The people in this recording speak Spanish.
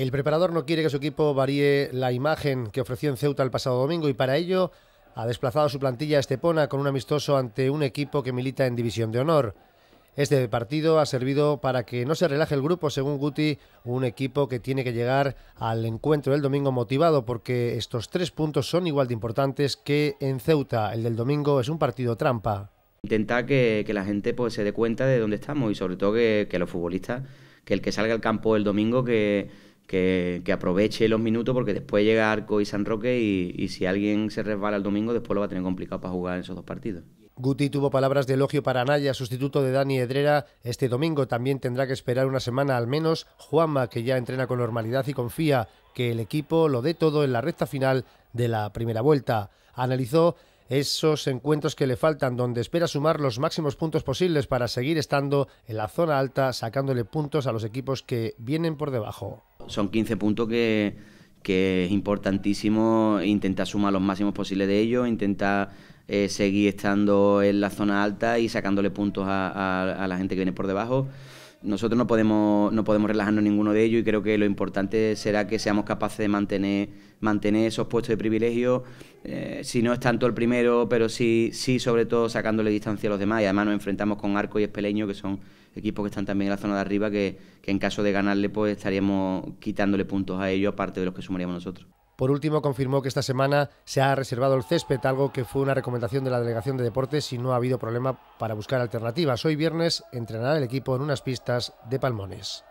El preparador no quiere que su equipo varíe la imagen que ofreció en Ceuta el pasado domingo y para ello ha desplazado a su plantilla a Estepona con un amistoso ante un equipo que milita en División de Honor. Este partido ha servido para que no se relaje el grupo, según Guti, un equipo que tiene que llegar al encuentro del domingo motivado, porque estos tres puntos son igual de importantes que en Ceuta. El del domingo es un partido trampa. Intentar que, la gente pues, se dé cuenta de dónde estamos y sobre todo que, que los futbolistas, que el que salga al campo el domingo, que, que, aproveche los minutos porque después llega Arco y San Roque y, si alguien se resbala el domingo después lo va a tener complicado para jugar en esos dos partidos. Guti tuvo palabras de elogio para Anaya, sustituto de Dani Edrera. Este domingo también tendrá que esperar una semana al menos Juanma, que ya entrena con normalidad y confía que el equipo lo dé todo en la recta final de la primera vuelta. Analizó esos encuentros que le faltan, donde espera sumar los máximos puntos posibles para seguir estando en la zona alta, sacándole puntos a los equipos que vienen por debajo son 15 puntos que, que es importantísimo intentar sumar los máximos posibles de ellos, intentar eh, seguir estando en la zona alta y sacándole puntos a la gente que viene por debajo nosotros no podemos, no podemos relajarnos ninguno de ellos y creo que lo importante será que seamos capaces de mantener, mantener esos puestos de privilegio, eh, si no es tanto el primero, pero sí, sí sobre todo sacándole distancia a los demás. Y además nos enfrentamos con Arco y Espeleño, que son equipos que están también en la zona de arriba, que, que en caso de ganarle, pues estaríamos quitándole puntos a ellos, aparte de los que sumaríamos nosotros. Por último, confirmó que esta semana se ha reservado el césped, algo que fue una recomendación de la Delegación de Deportes y no ha habido problema para buscar alternativas. Hoy viernes entrenará el equipo en unas pistas de Palmones.